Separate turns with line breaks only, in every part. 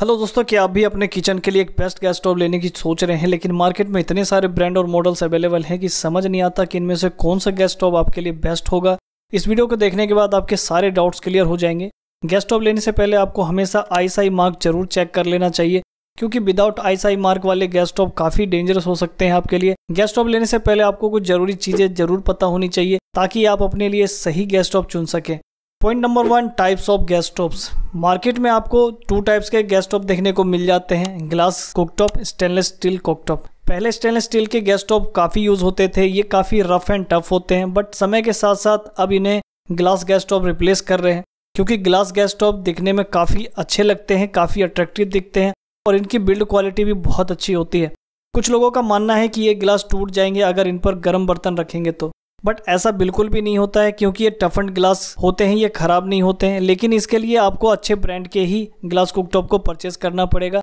hello दोस्तों क्या आप भी अपने किचन के लिए एक बेस्ट गैस स्टोव लेने की सोच रहे हैं लेकिन मार्केट में इतने सारे ब्रांड और मॉडल्स अवेलेबल हैं कि समझ नहीं आता कि इनमें से कौन सा गैस स्टोव आपके लिए बेस्ट होगा इस वीडियो को देखने के बाद आपके सारे डाउट्स क्लियर हो जाएंगे गैस स्टोव लेने से पहले आपको हमेशा आईसाई मार्क जरूर चेक कर लेना चाहिए क्योंकि विदाउट आईसाई मार्क वाले गैस स्टोव काफी डेंजरस हो सकते हैं आपके लिए गैस स्टोव लेने से पहले आपको कुछ जरूरी चीजें जरूर पता होनी चाहिए ताकि आप अपने लिए सही गैस स्टोव चुन सकें point number one types of gas stoves market में आपको टू टाइप्स के गैस स्टोव देखने को मिल जाते हैं glass cooktop stainless steel cooktop पहले स्टेनलेस स्टील के गैस स्टोव काफ़ी यूज़ होते थे ये काफ़ी रफ एंड टफ होते हैं बट समय के साथ साथ अब इन्हें ग्लास गैस स्टोव रिप्लेस कर रहे हैं क्योंकि ग्लास गैस स्टोव दिखने में काफ़ी अच्छे लगते हैं काफ़ी अट्रैक्टिव दिखते हैं और इनकी बिल्ड क्वालिटी भी बहुत अच्छी होती है कुछ लोगों का मानना है कि ये गिलास टूट जाएंगे अगर इन पर गर्म बर्तन रखेंगे तो बट ऐसा बिल्कुल भी नहीं होता है क्योंकि ये टफ एंड ग्लास होते हैं ये ख़राब नहीं होते हैं लेकिन इसके लिए आपको अच्छे ब्रांड के ही ग्लास कुकटॉप को परचेस करना पड़ेगा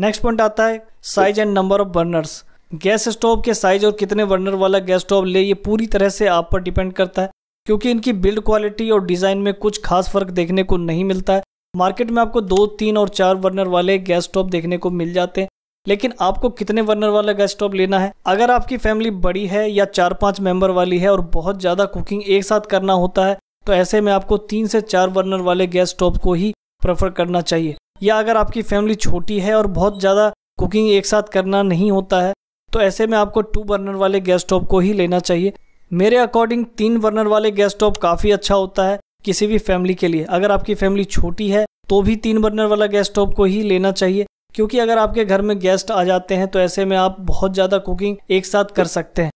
नेक्स्ट पॉइंट आता है size and number of burners gas stove के साइज और कितने बर्नर वाला गैस स्टोव ले ये पूरी तरह से आप पर डिपेंड करता है क्योंकि इनकी बिल्ड क्वालिटी और डिज़ाइन में कुछ खास फर्क देखने को नहीं मिलता है मार्केट में आपको दो तीन और चार बर्नर वाले गैस स्टोव देखने को मिल जाते हैं लेकिन आपको कितने बर्नर वाला गैस स्टोव लेना है अगर आपकी फैमिली बड़ी है या चार पाँच मेम्बर वाली है और बहुत ज़्यादा कुकिंग एक साथ करना होता है तो ऐसे में आपको तीन से चार बर्नर वाले गैस स्टोव को ही प्रेफर करना चाहिए या अगर आपकी फैमिली छोटी है और बहुत ज़्यादा कुकिंग एक साथ करना नहीं होता है तो ऐसे में आपको टू बर्नर वाले गैस स्टोव को ही लेना चाहिए मेरे अकॉर्डिंग तीन बर्नर वाले गैस स्टोव काफ़ी अच्छा होता है किसी भी फैमिली के लिए अगर आपकी फैमिली छोटी है तो भी तीन बर्नर वाला गैस स्टोव को ही लेना चाहिए क्योंकि अगर आपके घर में गेस्ट आ जाते हैं तो ऐसे में आप बहुत ज़्यादा कुकिंग एक साथ कर सकते हैं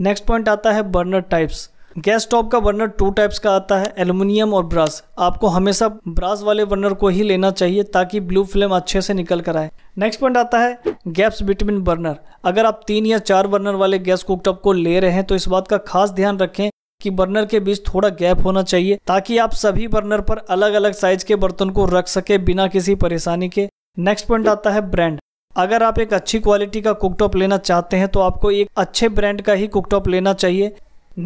नेक्स्ट पॉइंट आता है बर्नर टाइप्स गैस स्टोव का बर्नर टू टाइप्स का आता है एलुमिनियम और ब्रास आपको हमेशा ब्रास वाले बर्नर को ही लेना चाहिए ताकि ब्लू फ्लेम अच्छे से निकल कर आए नेक्स्ट पॉइंट आता है गैप्स बिटवीन बर्नर अगर आप तीन या चार बर्नर वाले गैस कुकटॉप को ले रहे हैं तो इस बात का खास ध्यान रखें कि बर्नर के बीच थोड़ा गैप होना चाहिए ताकि आप सभी बर्नर पर अलग अलग साइज के बर्तन को रख सके बिना किसी परेशानी के नेक्स्ट पॉइंट आता है ब्रांड अगर आप एक अच्छी क्वालिटी का कुकटॉप लेना चाहते हैं तो आपको एक अच्छे ब्रांड का ही कुकटॉप लेना चाहिए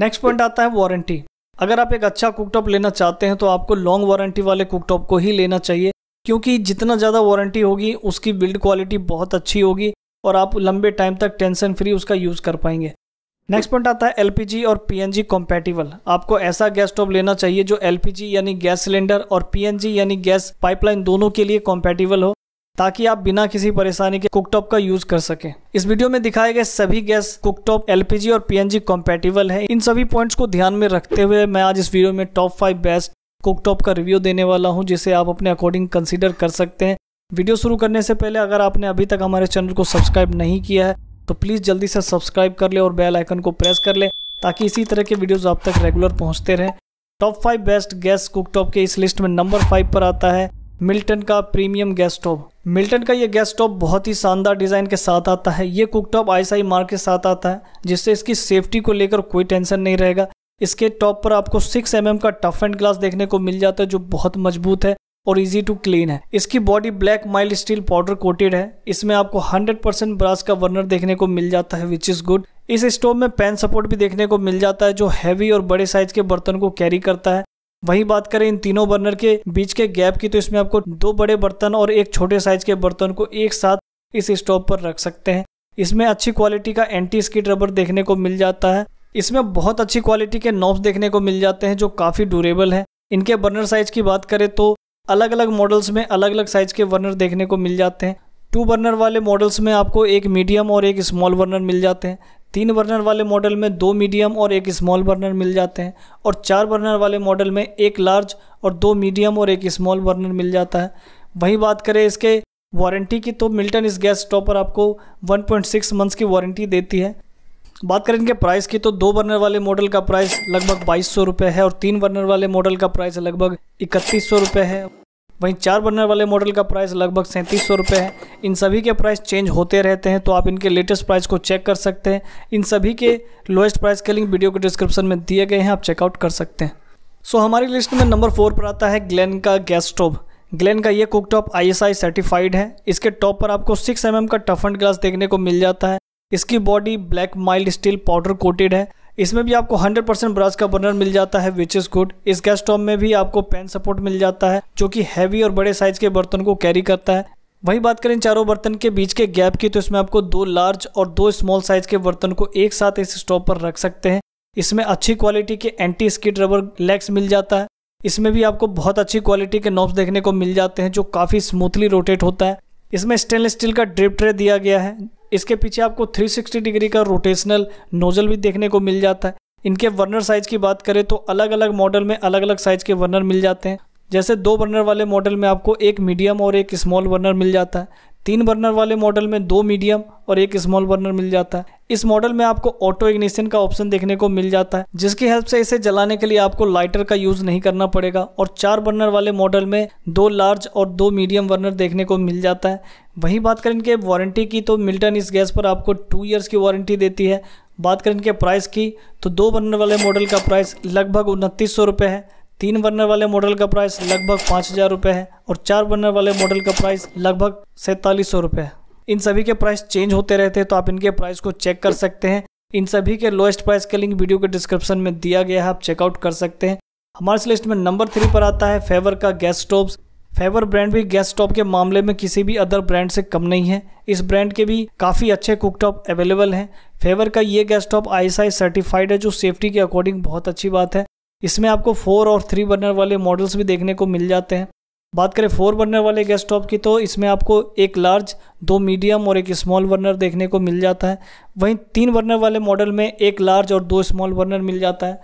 नेक्स्ट पॉइंट आता है वारंटी अगर आप एक अच्छा कुकटॉप लेना चाहते हैं तो आपको लॉन्ग वारंटी वाले कुकटॉप को ही लेना चाहिए क्योंकि जितना ज़्यादा वारंटी होगी उसकी बिल्ड क्वालिटी बहुत अच्छी होगी और आप लंबे टाइम तक टेंशन फ्री उसका यूज़ कर पाएंगे नेक्स्ट पॉइंट आता है एलपीजी और पीएनजी कॉम्पैटिबल आपको ऐसा गैस स्टोव लेना चाहिए जो एलपीजी यानी गैस सिलेंडर और पीएनजी यानी गैस पाइपलाइन दोनों के लिए कॉम्पैटिबल हो ताकि आप बिना किसी परेशानी के कुकटॉप का यूज कर सके इस वीडियो में दिखाए गए सभी गैस कुकटॉप एलपीजी और पीएनजी कॉम्पेटिबल है इन सभी पॉइंट्स को ध्यान में रखते हुए मैं आज इस वीडियो में टॉप फाइव बेस्ट कुकटॉप का रिव्यू देने वाला हूँ जिसे आप अपने अकॉर्डिंग कंसिडर कर सकते हैं वीडियो शुरू करने से पहले अगर आपने अभी तक हमारे चैनल को सब्सक्राइब नहीं किया है तो प्लीज़ जल्दी से सब्सक्राइब कर ले और बेल आइकन को प्रेस कर ले ताकि इसी तरह के वीडियोस आप तक रेगुलर पहुँचते रहें top five best gas cooktop के इस लिस्ट में नंबर फाइव पर आता है मिल्टन का प्रीमियम गैस स्टोव मिल्टन का ये गैस स्टोव बहुत ही शानदार डिज़ाइन के साथ आता है ये कुकटॉप ऐसा ही मार्क के साथ आता है जिससे इसकी सेफ्टी को लेकर कोई टेंशन नहीं रहेगा इसके टॉप पर आपको 6 एम mm का टफ एंड ग्लास देखने को मिल जाता है जो बहुत मजबूत है और इजी टू क्लीन है इसकी body black mild steel powder coated है इसमें आपको 100% ब्रास का वर्नर देखने को मिल जाता है विच इज़ गुड इस स्टोव में पैन सपोर्ट भी देखने को मिल जाता है जो हैवी और बड़े साइज के बर्तन को कैरी करता है वहीं बात करें इन तीनों बर्नर के बीच के गैप की तो इसमें आपको दो बड़े बर्तन और एक छोटे साइज के बर्तन को एक साथ इस स्टोव पर रख सकते हैं इसमें अच्छी क्वालिटी का एंटी स्कीड रबर देखने को मिल जाता है इसमें बहुत अच्छी क्वालिटी के नॉब्स देखने को मिल जाते हैं जो काफ़ी ड्यूरेबल हैं इनके बर्नर साइज की बात करें तो अलग अलग मॉडल्स में अलग अलग साइज के बर्नर देखने को मिल जाते हैं टू बर्नर वाले मॉडल्स में आपको एक मीडियम और एक स्मॉल बर्नर मिल जाते हैं तीन बर्नर वाले मॉडल में दो मीडियम और एक स्मॉल बर्नर मिल जाते हैं और चार बर्नर वाले मॉडल में एक लार्ज और दो मीडियम और एक स्मॉल बर्नर मिल जाता है वहीं बात करें इसके वारंटी की तो मिल्टन इस गैस स्टोव पर आपको 1.6 मंथ्स की वारंटी देती है बात करें इनके प्राइस की तो दो बर्नर वाले मॉडल का प्राइस लगभग बाईस सौ है और तीन बर्नर वाले मॉडल का प्राइस लगभग इकतीस सौ है वहीं चार बर्नर वाले मॉडल का प्राइस लगभग सैंतीस सौ है इन सभी के प्राइस चेंज होते रहते हैं तो आप इनके लेटेस्ट प्राइस को चेक कर सकते हैं इन सभी के लोएस्ट प्राइस के लिंक वीडियो के डिस्क्रिप्शन में दिए गए हैं आप चेकआउट कर सकते हैं सो so, हमारी लिस्ट में नंबर फोर पर आता है ग्लैन का गैस स्टोव ग्लैन का ये कुकटॉप आई सर्टिफाइड है इसके टॉप पर आपको सिक्स एम mm का टफन ग्लास देखने को मिल जाता है इसकी body black mild steel powder coated है इसमें भी आपको 100% परसेंट ब्रश का बर्नर मिल जाता है विच इज़ गुड इस गैस स्टोव में भी आपको पैन सपोर्ट मिल जाता है जो कि हैवी और बड़े साइज के बर्तन को कैरी करता है वही बात करें चारों बर्तन के बीच के गैप की तो इसमें आपको दो लार्ज और दो स्मॉल साइज के बर्तन को एक साथ इस स्टोव पर रख सकते हैं इसमें अच्छी क्वालिटी के एंटी स्किड रबर लेग्स मिल जाता है इसमें भी आपको बहुत अच्छी क्वालिटी के नॉब्स देखने को मिल जाते हैं जो काफ़ी स्मूथली रोटेट होता है इसमें स्टेनलेस स्टील का ड्रिप ट्रे दिया गया है इसके पीछे आपको 360 डिग्री का रोटेशनल नोजल भी देखने को मिल जाता है इनके वर्नर साइज की बात करें तो अलग अलग मॉडल में अलग अलग साइज के वर्नर मिल जाते हैं जैसे दो बर्नर वाले मॉडल में आपको एक मीडियम और एक स्मॉल बर्नर मिल जाता है तीन बर्नर वाले मॉडल में दो मीडियम और एक स्मॉल बर्नर मिल जाता है इस मॉडल में आपको ऑटो इग्निशन का ऑप्शन देखने को मिल जाता है जिसकी हेल्प से इसे जलाने के लिए आपको लाइटर का यूज नहीं करना पड़ेगा और चार बर्नर वाले मॉडल में दो लार्ज और दो मीडियम बर्नर देखने को मिल जाता है वहीं बात करें इनके वारंटी की तो मिल्टन इस गैस पर आपको टू ईयर्स की वारंटी देती है बात करें इनके प्राइस की तो दो बर्नर वाले मॉडल का प्राइस लगभग उनतीस सौ है तीन बर्नर वाले मॉडल का प्राइस लगभग पाँच हज़ार रुपये है और चार बर्नर वाले मॉडल का प्राइस लगभग सैंतालीस सौ रुपये है इन सभी के प्राइस चेंज होते रहते हैं तो आप इनके प्राइस को चेक कर सकते हैं इन सभी के लोएस्ट प्राइस का लिंक वीडियो के डिस्क्रिप्शन में दिया गया है आप चेकआउट कर सकते हैं हमारे लिस्ट में नंबर थ्री पर आता है फेवर का गैस स्टोव फेवर ब्रांड भी गैस स्टॉप के मामले में किसी भी अदर ब्रांड से कम नहीं है इस ब्रांड के भी काफ़ी अच्छे कुकटॉप अवेलेबल हैं फेवर का ये गैस स्टॉप आई सर्टिफाइड है जो सेफ्टी के अकॉर्डिंग बहुत अच्छी बात है इसमें आपको फोर और थ्री बर्नर वाले मॉडल्स भी देखने को मिल जाते हैं बात करें फोर बर्नर वाले गैस स्टोव की तो इसमें आपको एक लार्ज दो मीडियम और एक स्मॉल बर्नर देखने को मिल जाता है वहीं तीन बर्नर वाले मॉडल में एक लार्ज और दो स्मॉल बर्नर मिल जाता है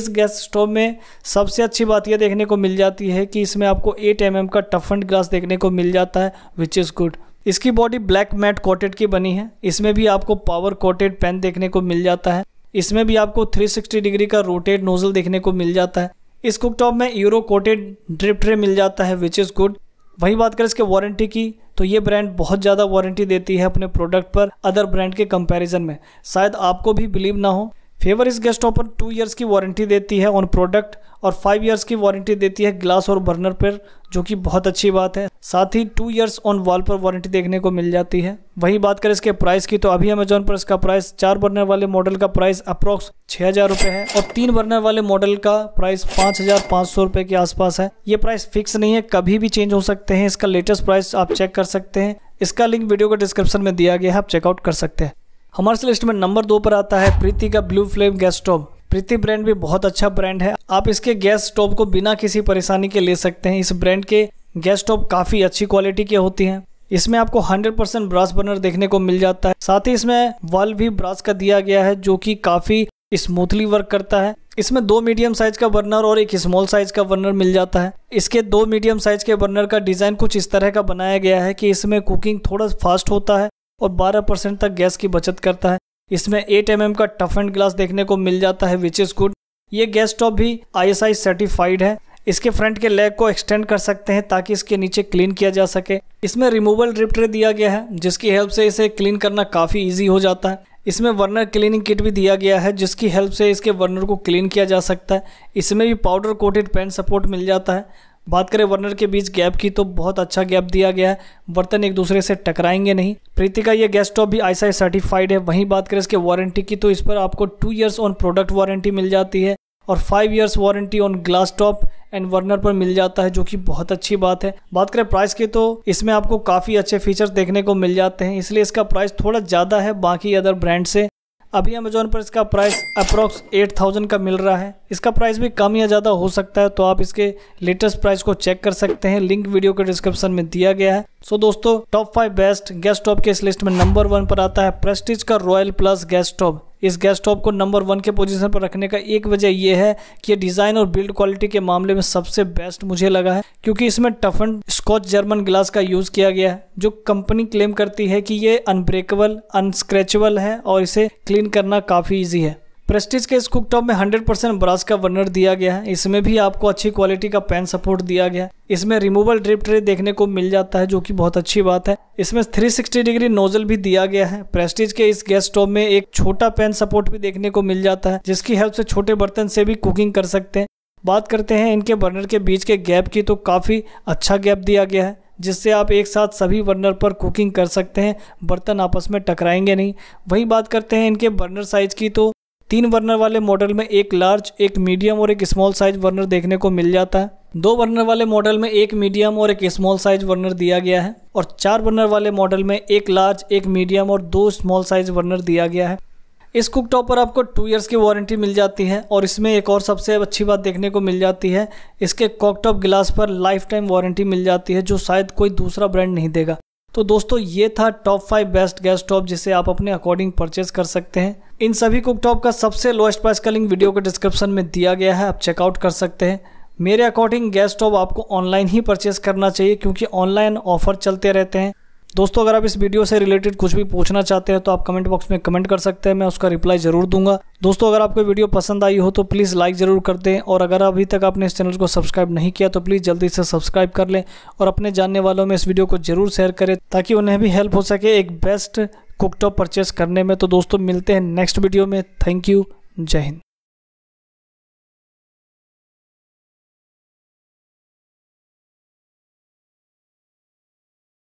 इस गैस स्टोव में सबसे अच्छी बात यह देखने को मिल जाती है कि इसमें आपको 8 एम mm का टफ एंड ग्लास देखने को मिल जाता है विच इज़ गुड इसकी बॉडी ब्लैक मैट कोटेड की बनी है इसमें भी आपको पावर कोटेड पेन देखने को मिल जाता है इसमें भी आपको 360 डिग्री का रोटेड नोजल देखने को मिल जाता है इस कुकटॉप में यूरो कोटेड ड्रिप ट्रे मिल जाता है विच इज़ गुड वही बात करें इसके वारंटी की तो ये ब्रांड बहुत ज़्यादा वारंटी देती है अपने प्रोडक्ट पर अदर ब्रांड के कंपैरिजन में शायद आपको भी बिलीव ना हो फेवर इस गेस्ट ऑफ टू ईयर्स की वारंटी देती है ऑन प्रोडक्ट और फाइव ईयर्स की वारंटी देती है ग्लास और बर्नर पर जो कि बहुत अच्छी बात है साथ ही टू ईयर्स ऑन वॉल पर वारंटी देखने को मिल जाती है वही बात करें इसके प्राइस की तो अभी अमेजोन पर इसका प्राइस चार बर्नर वाले मॉडल का प्राइस अप्रोक्स छः हज़ार रुपये है और तीन बर्नर वाले मॉडल का प्राइस पाँच हज़ार पाँच सौ रुपये के आसपास है ये प्राइस फिक्स नहीं है कभी भी चेंज हो सकते हैं इसका लेटेस्ट प्राइस आप चेक कर सकते हैं इसका लिंक वीडियो के डिस्क्रिप्शन में दिया गया है आप चेकआउट कर सकते हैं हमारे लिस्ट में नंबर दो पर आता है प्रीति का blue flame gas stove Preethi brand भी बहुत अच्छा ब्रांड है आप इसके गैस स्टोव को बिना किसी परेशानी के ले सकते हैं इस ब्रांड के गैस स्टोव काफ़ी अच्छी क्वालिटी के होती हैं इसमें आपको 100% परसेंट ब्रास बर्नर देखने को मिल जाता है साथ ही इसमें वाल भी ब्रास का दिया गया है जो कि काफ़ी स्मूथली वर्क करता है इसमें दो मीडियम साइज का बर्नर और एक स्मॉल साइज का बर्नर मिल जाता है इसके दो मीडियम साइज के बर्नर का डिज़ाइन कुछ इस तरह का बनाया गया है कि इसमें कुकिंग थोड़ा फास्ट होता है और 12 परसेंट तक गैस की बचत करता है इसमें 8 एम का टफ एंड ग्लास देखने को मिल जाता है विच इज़ गुड ये गैस स्टॉप भी आई सर्टिफाइड है इसके फ्रंट के लेग को एक्सटेंड कर सकते हैं ताकि इसके नीचे क्लीन किया जा सके इसमें रिमूवल ड्रिप दिया गया है जिसकी हेल्प से इसे क्लीन करना काफ़ी ईजी हो जाता है इसमें वर्नर क्लीनिंग किट भी दिया गया है जिसकी हेल्प से इसके वर्नर को क्लीन किया जा सकता है इसमें भी पाउडर कोटेड पेन सपोर्ट मिल जाता है बात करें वर्नर के बीच गैप की तो बहुत अच्छा गैप दिया गया है बर्तन एक दूसरे से टकराएंगे नहीं प्रीति का ये गैस स्टॉप भी ही सर्टिफाइड है वहीं बात करें इसके वारंटी की तो इस पर आपको two years on product warranty मिल जाती है और five years warranty on glass top and burner पर मिल जाता है जो कि बहुत अच्छी बात है बात करें प्राइस की तो इसमें आपको काफ़ी अच्छे फीचर्स देखने को मिल जाते हैं इसलिए इसका प्राइस थोड़ा ज़्यादा है बाकी अदर ब्रांड से अभी अमेजोन पर इसका प्राइस अप्रॉक्स 8000 का मिल रहा है इसका प्राइस भी कम या ज़्यादा हो सकता है तो आप इसके लेटेस्ट प्राइस को चेक कर सकते हैं लिंक वीडियो के डिस्क्रिप्शन में दिया गया है सो so, दोस्तों top five best gas stove के इस लिस्ट में नंबर वन पर आता है प्रेस्टीज का रॉयल प्लस गैस स्टोव इस गैस स्टॉप को नंबर वन के पोजीशन पर रखने का एक वजह यह है कि ये डिज़ाइन और बिल्ड क्वालिटी के मामले में सबसे बेस्ट मुझे लगा है क्योंकि इसमें टफन स्कॉच जर्मन ग्लास का यूज़ किया गया है जो कंपनी क्लेम करती है कि ये अनब्रेकेबल अनस्क्रेचेबल है और इसे क्लीन करना काफ़ी ईजी है प्रेस्टीज के इस कुकटॉप में 100% परसेंट ब्रास का वर्नर दिया गया है इसमें भी आपको अच्छी क्वालिटी का पैन सपोर्ट दिया गया है इसमें रिमूवल ड्रिप ट्रे देखने को मिल जाता है जो कि बहुत अच्छी बात है इसमें 360 डिग्री नोजल भी दिया गया है प्रेस्टीज के इस गैस स्टोव में एक छोटा पैन सपोर्ट भी देखने को मिल जाता है जिसकी हेल्प से छोटे बर्तन से भी कुकिंग कर सकते हैं बात करते हैं इनके बर्नर के बीच के गैप की तो काफ़ी अच्छा गैप दिया गया है जिससे आप एक साथ सभी बर्नर पर कुकिंग कर सकते हैं बर्तन आपस में टकराएंगे नहीं वहीं बात करते हैं इनके बर्नर साइज़ की तो तीन बर्नर वाले मॉडल में एक लार्ज एक मीडियम और एक स्मॉल साइज बर्नर देखने को मिल जाता है दो बर्नर वाले मॉडल में एक मीडियम और एक स्मॉल साइज बर्नर दिया गया है और चार बर्नर वाले मॉडल में एक लार्ज एक मीडियम और दो स्मॉल साइज बर्नर दिया गया है इस कुक टॉप पर आपको टू इयर्स की वारंटी मिल जाती है और इसमें एक और सबसे अच्छी बात देखने को मिल जाती है इसके कॉकटॉप गिलास पर लाइफ टाइम वारंटी मिल जाती है जो शायद कोई दूसरा ब्रांड नहीं देगा तो दोस्तों ये था top five best gas stove जिसे आप अपने अकॉर्डिंग परचेज कर सकते हैं इन सभी कुकटॉप का सबसे लोएस्ट प्राइस का लिंक वीडियो के डिस्क्रिप्शन में दिया गया है आप चेकआउट कर सकते हैं मेरे अकॉर्डिंग गैस स्टॉप आपको ऑनलाइन ही परचेज करना चाहिए क्योंकि ऑनलाइन ऑफर चलते रहते हैं दोस्तों अगर आप इस वीडियो से रिलेटेड कुछ भी पूछना चाहते हैं तो आप कमेंट बॉक्स में कमेंट कर सकते हैं मैं उसका रिप्लाई जरूर दूंगा दोस्तों अगर आपको वीडियो पसंद आई हो तो प्लीज़ लाइक जरूर कर दें और अगर अभी तक आपने इस चैनल को सब्सक्राइब नहीं किया तो प्लीज़ जल्दी से सब्सक्राइब कर लें और अपने जानने वालों में इस वीडियो को जरूर शेयर करें ताकि उन्हें भी हेल्प हो सके एक बेस्ट कुकटॉप परचेस करने में तो दोस्तों मिलते हैं नेक्स्ट वीडियो में थैंक यू जय हिंद